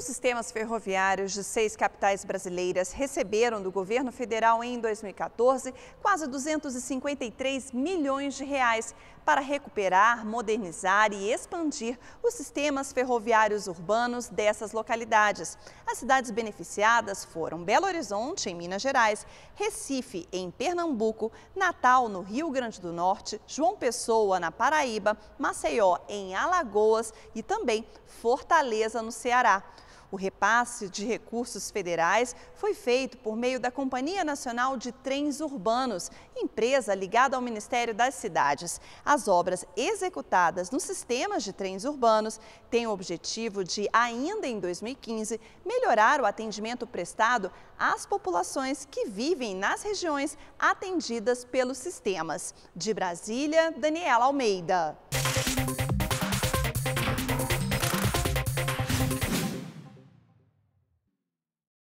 Os sistemas ferroviários de seis capitais brasileiras receberam do governo federal em 2014 quase 253 milhões de reais para recuperar, modernizar e expandir os sistemas ferroviários urbanos dessas localidades. As cidades beneficiadas foram Belo Horizonte, em Minas Gerais, Recife, em Pernambuco, Natal, no Rio Grande do Norte, João Pessoa, na Paraíba, Maceió, em Alagoas e também Fortaleza, no Ceará. O repasse de recursos federais foi feito por meio da Companhia Nacional de Trens Urbanos, empresa ligada ao Ministério das Cidades. As obras executadas nos sistemas de trens urbanos têm o objetivo de, ainda em 2015, melhorar o atendimento prestado às populações que vivem nas regiões atendidas pelos sistemas. De Brasília, Daniela Almeida.